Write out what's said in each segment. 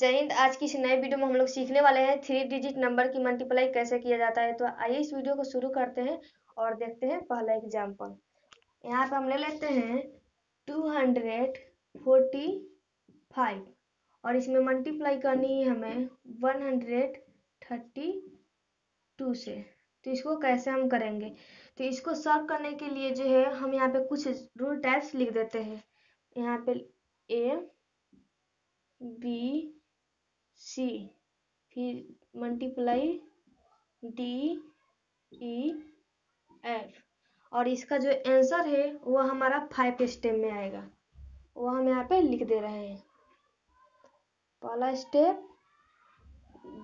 जय हिंद आज की इस नए वीडियो में हम लोग सीखने वाले हैं थ्री डिजिट नंबर की मल्टीप्लाई कैसे किया जाता है तो आइए इस वीडियो को शुरू करते हैं और देखते हैं पहला एग्जाम्पल यहाँ पे हम ले लेते हैं टू हंड्रेड फोर्टी फाइव और इसमें मल्टीप्लाई करनी है हमें वन हंड्रेड थर्टी टू से तो इसको कैसे हम करेंगे तो इसको सॉल्व करने के लिए जो है हम यहाँ पे कुछ रूल टाइप्स लिख देते हैं यहाँ पे ए बी सी फिर मल्टीप्लाई डी ई एफ और इसका जो आंसर है वो हमारा फाइव स्टेप में आएगा वो हम यहाँ पे लिख दे रहे हैं पहला स्टेप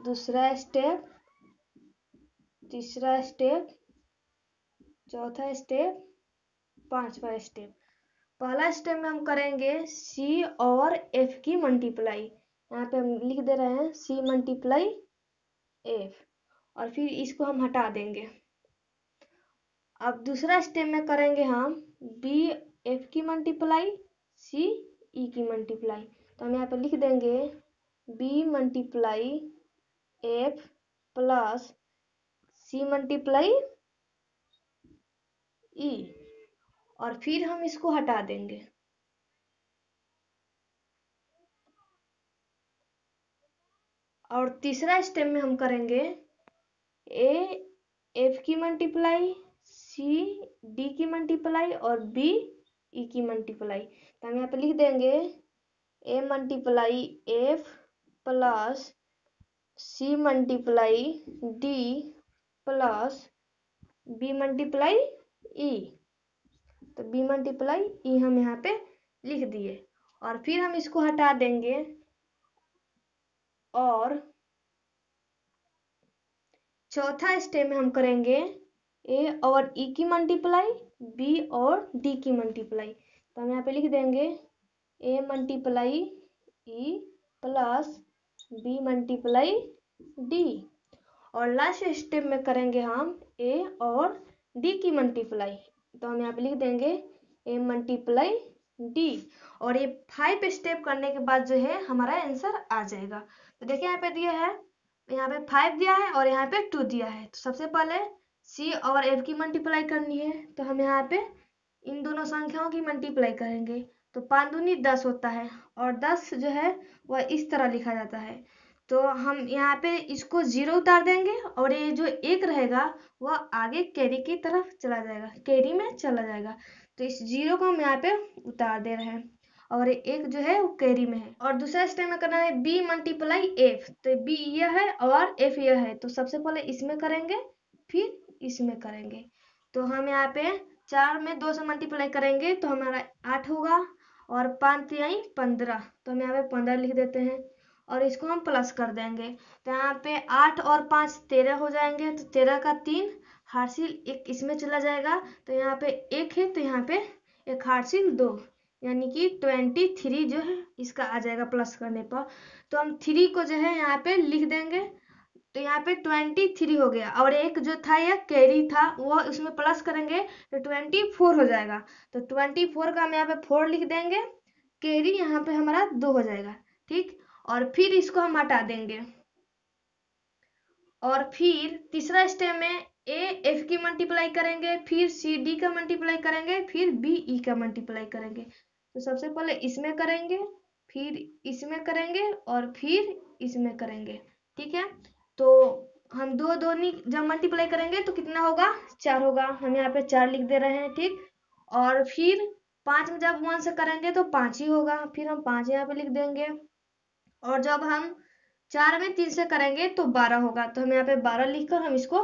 दूसरा स्टेप तीसरा स्टेप चौथा स्टेप पांचवा स्टेप पहला स्टेप में हम करेंगे सी और एफ की मल्टीप्लाई यहाँ पे हम लिख दे रहे हैं सी मल्टीप्लाई एफ और फिर इसको हम हटा देंगे अब दूसरा स्टेप में करेंगे हम बी एफ की मल्टीप्लाई c e की मल्टीप्लाई तो हम यहाँ पे लिख देंगे B multiply F plus C multiply E और फिर हम इसको हटा देंगे और तीसरा स्टेप में हम करेंगे ए एफ की मल्टीप्लाई सी डी की मल्टीप्लाई और बी ई e की मल्टीप्लाई तो हम यहाँ पे लिख देंगे A multiply F plus C multiply D plus B multiply E तो बी मल्टीप्लाई ई हम यहाँ पे लिख दिए और फिर हम इसको हटा देंगे और चौथा स्टेप में हम करेंगे ए और ई e की मल्टीप्लाई बी और डी की मल्टीप्लाई तो हम यहाँ पे लिख देंगे A multiply E plus B multiply D और लास्ट स्टेप में करेंगे हम ए और डी की मल्टीप्लाई तो हम यहाँ पे लिख देंगे ए मल्टीप्लाई डी और ये फाइव स्टेप करने के बाद जो है हमारा आंसर आ जाएगा तो देखिए यहाँ पे दिया है यहाँ पे फाइव दिया है और यहाँ पे टू दिया है तो सबसे पहले सी और एफ की मल्टीप्लाई करनी है तो हम यहाँ पे इन दोनों संख्याओं की मल्टीप्लाई करेंगे तो पाँच दूनी दस होता है और दस जो है वह इस तरह लिखा जाता है तो हम यहाँ पे इसको जीरो उतार देंगे और ये जो एक रहेगा वह आगे कैरी की तरफ चला जाएगा कैरी में चला जाएगा तो इस जीरो को हम यहाँ पे उतार दे रहे हैं और एक जो है वो कैरी में है और दूसरा स्टेप में करना है बी मल्टीप्लाई एफ तो बी यह है और एफ यह है तो सबसे पहले इसमें करेंगे फिर इसमें करेंगे तो हम यहाँ पे चार में दो से मल्टीप्लाई करेंगे तो हमारा आठ होगा और पाँच यहीं पंद्रह तो हम यहाँ पे पंद्रह लिख देते हैं और इसको हम प्लस कर देंगे तो यहाँ पे आठ और पाँच तेरह हो जाएंगे तो तेरह का तीन हारसिल एक इसमें चला जाएगा तो यहाँ पे एक है तो यहाँ पे एक हारसिल दो यानी कि ट्वेंटी थ्री जो है इसका आ जाएगा प्लस करने पर तो हम थ्री को जो है यहाँ पे लिख देंगे तो यहाँ पे ट्वेंटी थ्री हो गया और एक जो था यह कैरी था वो उसमें प्लस करेंगे तो ट्वेंटी फोर हो जाएगा तो ट्वेंटी फोर का हम यहाँ पे फोर लिख देंगे कैरी यहाँ पे हमारा दो हो जाएगा ठीक और फिर इसको हम हटा देंगे और फिर तीसरा स्टेप में ए एफ की मल्टीप्लाई करेंगे फिर सी डी का मल्टीप्लाई करेंगे फिर बी ई e का मल्टीप्लाई करेंगे तो सबसे पहले इसमें करेंगे फिर इसमें करेंगे और फिर इसमें करेंगे ठीक है तो हम दो दो जब मल्टीप्लाई करेंगे तो कितना होगा चार होगा हम यहाँ पे चार लिख दे रहे हैं ठीक और फिर पांच में जब वन से करेंगे तो पांच ही होगा फिर हम पांच यहाँ पे लिख देंगे और जब हम चार में तीन से करेंगे तो बारह होगा तो हम यहाँ पे बारह कर हम इसको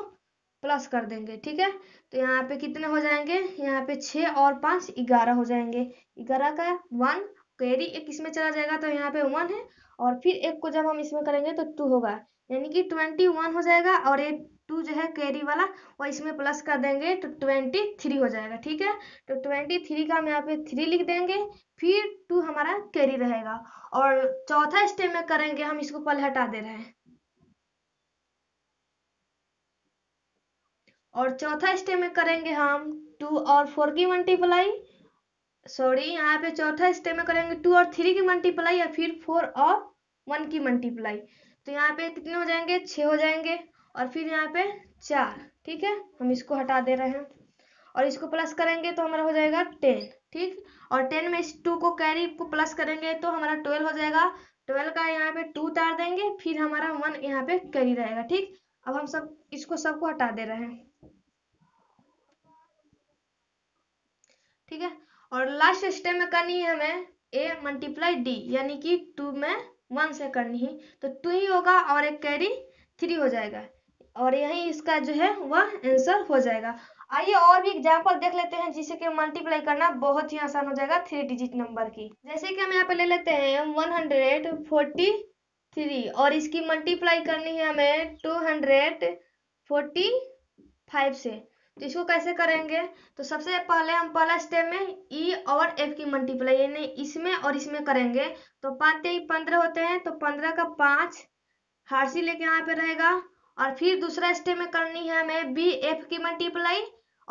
प्लस कर देंगे ठीक है तो यहाँ पे कितने हो जाएंगे यहाँ पे छः और पाँच ग्यारह हो जाएंगे ग्यारह का वन कैरी एक इसमें चला जाएगा तो यहाँ पे वन है और फिर एक को जब हम इसमें करेंगे तो टू होगा यानी कि ट्वेंटी वन हो जाएगा और एक टू जो है कैरी वाला और इसमें प्लस कर देंगे तो ट्वेंटी थ्री हो जाएगा ठीक है तो ट्वेंटी थ्री का हम यहाँ पे थ्री लिख देंगे फिर टू हमारा कैरी रहेगा और चौथा स्टेप में करेंगे हम इसको पल हटा दे रहे हैं और चौथा स्टेप में करेंगे हम टू और फोर की मल्टीप्लाई सॉरी यहाँ पे चौथा स्टेप में करेंगे टू और थ्री की मल्टीप्लाई या फिर फोर और वन की मल्टीप्लाई तो यहाँ पे कितने हो जाएंगे छह हो जाएंगे और फिर यहाँ पे चार ठीक है हम इसको हटा दे रहे हैं और इसको प्लस करेंगे तो हमारा हो जाएगा टेन ठीक और टेन में इस टू को कैरी को प्लस करेंगे तो हमारा ट्वेल्व हो जाएगा ट्वेल्व का यहाँ पे टू उतार देंगे फिर हमारा वन यहाँ पे कैरी रहेगा ठीक अब हम सब इसको सबको हटा दे रहे हैं ठीक है और लास्ट स्टेप में करनी है हमें ए मल्टीप्लाई डी यानी कि टू में वन से करनी है तो टू ही होगा और एक कैरी थ्री हो जाएगा और यही इसका जो है वह आंसर हो जाएगा आइए और भी एग्जाम्पल देख लेते हैं जिसे कि मल्टीप्लाई करना बहुत ही आसान हो जाएगा थ्री डिजिट नंबर की जैसे कि हम यहाँ पे ले लेते हैं वन हंड्रेड फोर्टी थ्री और इसकी मल्टीप्लाई करनी है हमें टू हंड्रेड फोर्टी फाइव से तो इसको कैसे करेंगे तो सबसे पहले हम पहला स्टेप में ई e और एफ की मल्टीप्लाई यानी इसमें और इसमें करेंगे तो पाँच तेई पंद्रह होते हैं तो पंद्रह का पाँच हारसी लेके यहाँ पे रहेगा और फिर दूसरा स्टेप में करनी है हमें बी एफ की मल्टीप्लाई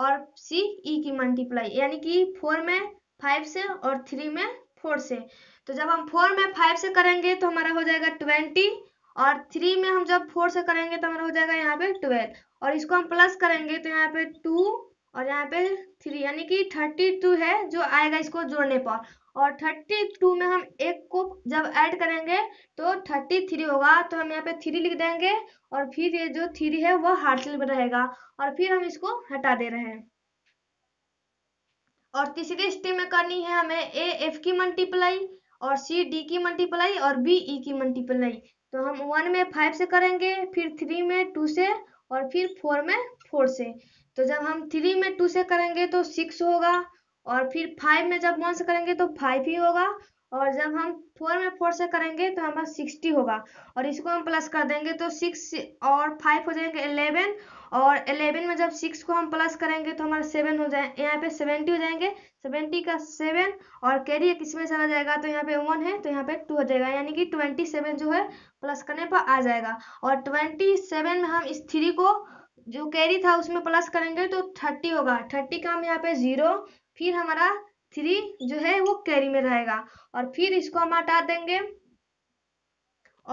और सी ई e की मल्टीप्लाई यानी कि फोर में फाइव से और थ्री में फोर से तो जब हम फोर में फाइव से करेंगे तो हमारा हो जाएगा ट्वेंटी और थ्री में हम जब फोर से करेंगे तो हमारा हो जाएगा यहाँ पे ट्वेल्व और इसको हम प्लस करेंगे तो यहाँ पे टू और यहाँ पे थ्री यानी कि थर्टी टू है जो आएगा इसको जोड़ने पर और थर्टी टू में हम एक को जब ऐड करेंगे तो थर्टी थ्री होगा तो हम यहाँ पे थ्री लिख देंगे और फिर ये जो थ्री है वह हार्सिल में रहेगा और फिर हम इसको हटा दे रहे हैं और तीसरी स्टेप में करनी है हमें ए एफ की मल्टीप्लाई और सी डी की मल्टीप्लाई और बी ई e की मल्टीप्लाई तो हम वन में फाइव से करेंगे फिर थ्री में टू से और फिर फोर में फोर से तो जब हम थ्री में टू से करेंगे तो सिक्स होगा और फिर फाइव में जब वन से करेंगे तो फाइव ही होगा और जब हम फोर में फोर से करेंगे तो हमारा सिक्सटी होगा और इसको हम प्लस कर देंगे तो सिक्स और फाइव हो जाएंगे एलेवन और एलेवन में जब सिक्स को हम प्लस करेंगे तो हमारा सेवन हो जाए यहाँ पे सेवेंटी हो जाएंगे सेवेंटी का सेवन और कैरी एक इसमें चला जाएगा तो यहाँ पे वन है तो यहाँ पे टू हो जाएगा यानी कि ट्वेंटी सेवन जो है प्लस करने पर आ जाएगा और ट्वेंटी सेवन में हम इस थ्री को जो कैरी था उसमें प्लस करेंगे तो थर्टी होगा थर्टी का हम यहाँ पे जीरो फिर हमारा थ्री जो है वो कैरी में रहेगा और फिर इसको हम हटा देंगे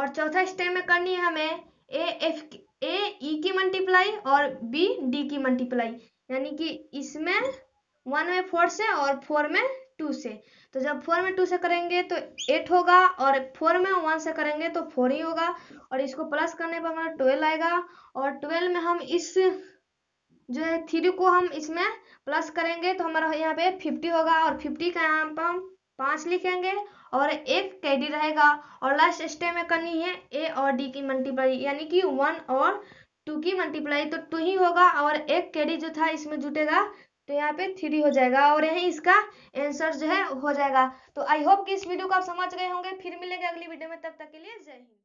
और चौथा स्टेप में करनी है हमें ए एफ ए ई की मल्टीप्लाई और बी डी की मल्टीप्लाई यानी कि इसमें वन में फोर से और फोर में टू से तो जब फोर में टू से करेंगे तो एट होगा और फोर में वन से करेंगे तो फोर ही होगा और इसको प्लस करने पर हमारा ट्वेल्व आएगा और ट्वेल्व में हम इस जो है थ्री को हम इसमें प्लस करेंगे तो हमारा यहाँ पे फिफ्टी होगा और फिफ्टी का यहाँ पर हम पाँच लिखेंगे और एक कैडी रहेगा और लास्ट स्टेप में करनी है ए और डी की मल्टीप्लाई यानी कि वन और टू की मल्टीप्लाई तो टू ही होगा और एक कैडी जो था इसमें जुटेगा तो यहाँ पे थ्री हो जाएगा और यही इसका आंसर जो है हो जाएगा तो आई होप कि इस वीडियो को आप समझ गए होंगे फिर मिलेंगे अगली वीडियो में तब तक के लिए जय हिंद